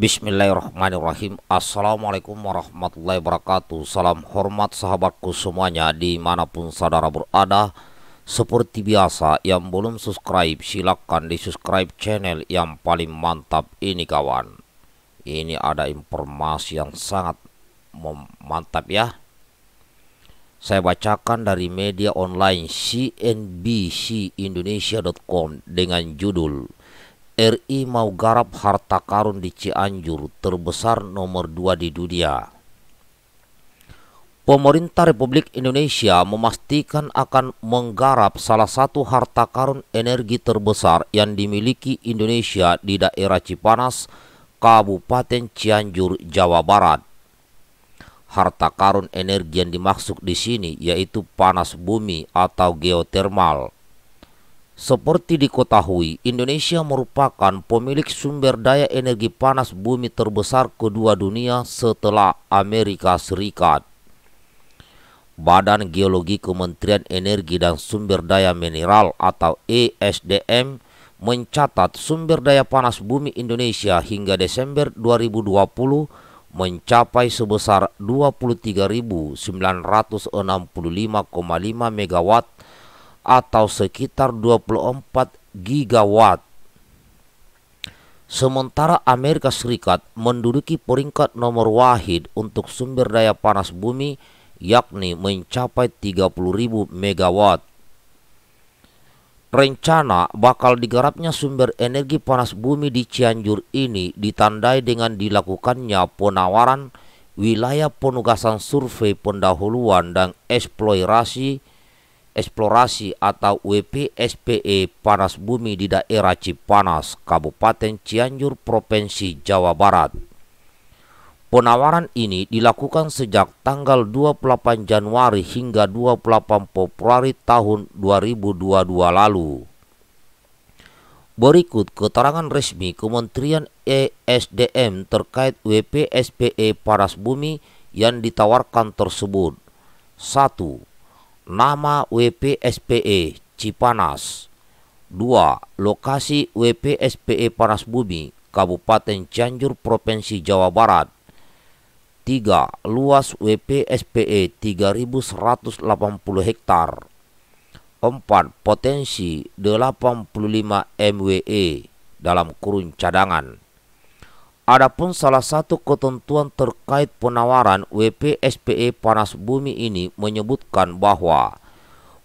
Bismillahirrahmanirrahim Assalamualaikum warahmatullahi wabarakatuh Salam hormat sahabatku semuanya Dimanapun saudara berada Seperti biasa yang belum subscribe silakan di subscribe channel yang paling mantap ini kawan Ini ada informasi yang sangat mantap ya Saya bacakan dari media online cnbcindonesia.com Dengan judul RI mau garap harta karun di Cianjur terbesar nomor dua di dunia. Pemerintah Republik Indonesia memastikan akan menggarap salah satu harta karun energi terbesar yang dimiliki Indonesia di daerah Cipanas, Kabupaten Cianjur, Jawa Barat. Harta karun energi yang dimaksud di sini yaitu panas bumi atau geotermal seperti diketahui, Indonesia merupakan pemilik sumber daya energi panas bumi terbesar kedua dunia setelah Amerika Serikat. Badan Geologi Kementerian Energi dan Sumber Daya Mineral atau ESDM mencatat sumber daya panas bumi Indonesia hingga Desember 2020 mencapai sebesar 23.965,5 megawatt atau sekitar 24 gigawatt. Sementara Amerika Serikat menduduki peringkat nomor wahid untuk sumber daya panas bumi yakni mencapai 30.000 megawatt. Rencana bakal digarapnya sumber energi panas bumi di Cianjur ini ditandai dengan dilakukannya penawaran wilayah penugasan survei pendahuluan dan eksplorasi eksplorasi atau WPSPE panas bumi di daerah Cipanas, Kabupaten Cianjur, Provinsi Jawa Barat. Penawaran ini dilakukan sejak tanggal 28 Januari hingga 28 Februari tahun 2022 lalu. Berikut keterangan resmi Kementerian ESDM terkait WPSPE panas bumi yang ditawarkan tersebut. 1. Nama WPSPE Cipanas 2. Lokasi WPSPE Panas Bumi Kabupaten Cianjur Provinsi Jawa Barat 3. Luas WPSPE 3180 hektar. 4. Potensi 85 MWE dalam kurun cadangan. Adapun salah satu ketentuan terkait penawaran WPSPE Panas Bumi ini menyebutkan bahwa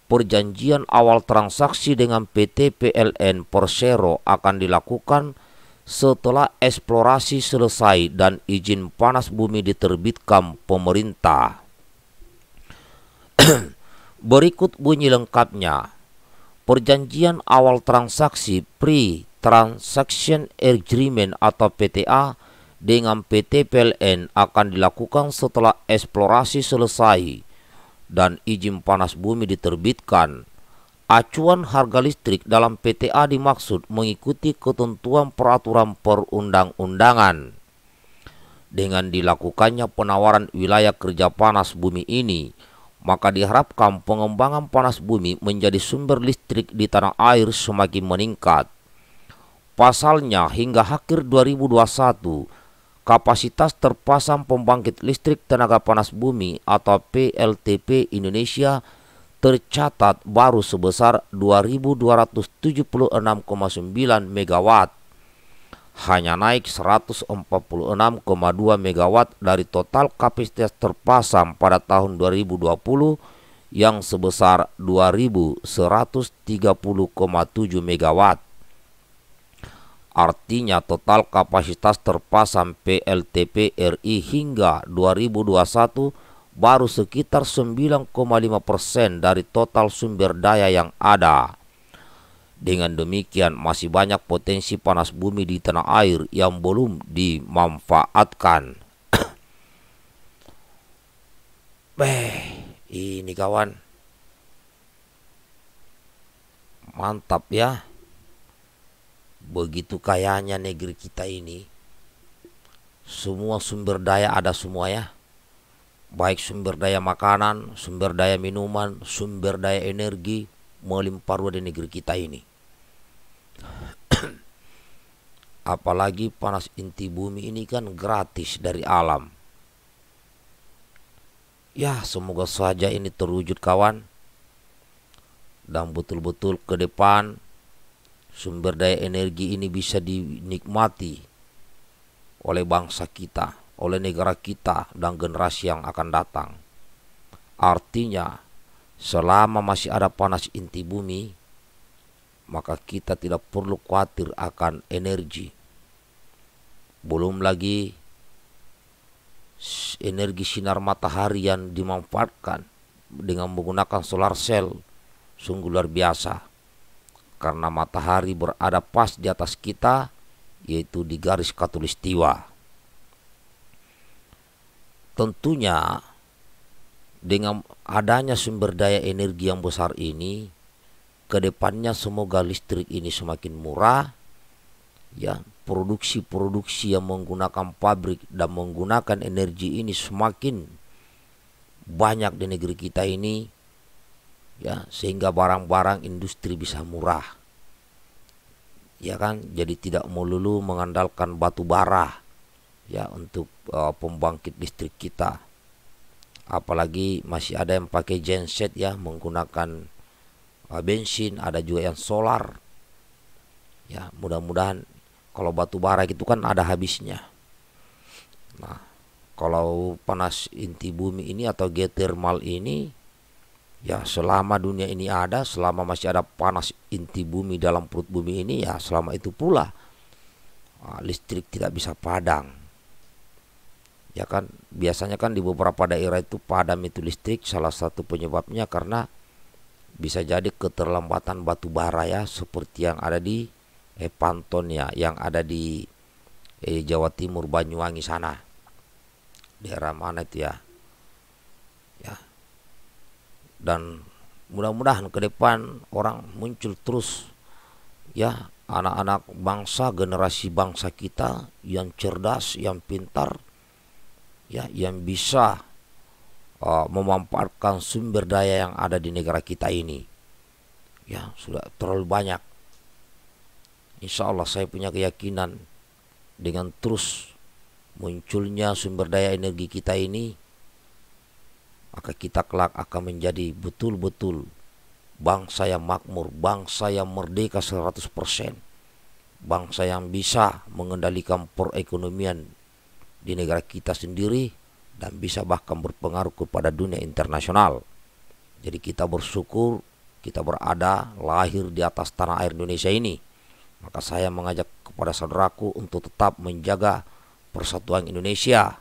perjanjian awal transaksi dengan PT PLN Persero akan dilakukan setelah eksplorasi selesai dan izin panas bumi diterbitkan pemerintah. Berikut bunyi lengkapnya. Perjanjian awal transaksi PRI Transaction Agreement atau PTA dengan PT PLN akan dilakukan setelah eksplorasi selesai dan izin panas bumi diterbitkan. Acuan harga listrik dalam PTA dimaksud mengikuti ketentuan peraturan perundang-undangan. Dengan dilakukannya penawaran wilayah kerja panas bumi ini, maka diharapkan pengembangan panas bumi menjadi sumber listrik di tanah air semakin meningkat. Pasalnya hingga akhir 2021 kapasitas terpasang pembangkit listrik tenaga panas bumi atau PLTP Indonesia tercatat baru sebesar 2276,9 MW. Hanya naik 146,2 MW dari total kapasitas terpasang pada tahun 2020 yang sebesar 2130,7 MW. Artinya total kapasitas terpasang PLTP RI hingga 2021 baru sekitar 9,5 persen dari total sumber daya yang ada. Dengan demikian masih banyak potensi panas bumi di tanah air yang belum dimanfaatkan. Beh, ini kawan. Mantap ya begitu kayanya negeri kita ini semua sumber daya ada semua ya baik sumber daya makanan sumber daya minuman sumber daya energi melimpah ruah di negeri kita ini apalagi panas inti bumi ini kan gratis dari alam ya semoga saja ini terwujud kawan dan betul-betul ke depan sumber daya energi ini bisa dinikmati oleh bangsa kita, oleh negara kita dan generasi yang akan datang. Artinya, selama masih ada panas inti bumi, maka kita tidak perlu khawatir akan energi. Belum lagi energi sinar matahari yang dimanfaatkan dengan menggunakan solar cell sungguh luar biasa karena matahari berada pas di atas kita yaitu di garis katulistiwa. Tentunya dengan adanya sumber daya energi yang besar ini kedepannya semoga listrik ini semakin murah ya produksi-produksi yang menggunakan pabrik dan menggunakan energi ini semakin banyak di negeri kita ini ya sehingga barang-barang industri bisa murah ya kan jadi tidak melulu mengandalkan batu bara ya untuk uh, pembangkit listrik kita apalagi masih ada yang pakai genset ya menggunakan uh, bensin ada juga yang solar ya mudah-mudahan kalau batu bara itu kan ada habisnya nah kalau panas inti bumi ini atau geothermal ini Ya selama dunia ini ada, selama masih ada panas inti bumi dalam perut bumi ini ya selama itu pula ah, listrik tidak bisa padang. Ya kan biasanya kan di beberapa daerah itu padam itu listrik salah satu penyebabnya karena bisa jadi keterlambatan batu bara ya seperti yang ada di eh, Panton ya yang ada di eh, Jawa Timur Banyuwangi sana. Daerah mana itu ya? dan mudah-mudahan ke depan orang muncul terus ya anak-anak bangsa generasi bangsa kita yang cerdas yang pintar ya yang bisa uh, memanfaatkan sumber daya yang ada di negara kita ini ya sudah terlalu banyak Insya Allah saya punya keyakinan dengan terus munculnya sumber daya energi kita ini maka kita kelak akan menjadi betul-betul bangsa yang makmur, bangsa yang merdeka 100%. Bangsa yang bisa mengendalikan perekonomian di negara kita sendiri dan bisa bahkan berpengaruh kepada dunia internasional. Jadi kita bersyukur kita berada lahir di atas tanah air Indonesia ini. Maka saya mengajak kepada saudaraku untuk tetap menjaga persatuan Indonesia.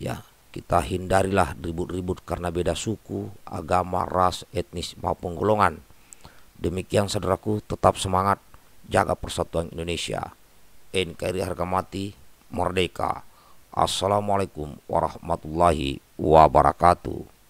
Ya, kita hindarilah ribut-ribut karena beda suku, agama, ras, etnis maupun golongan. Demikian saudaraku, tetap semangat, jaga persatuan Indonesia. NKRI harga mati, merdeka. Assalamualaikum warahmatullahi wabarakatuh.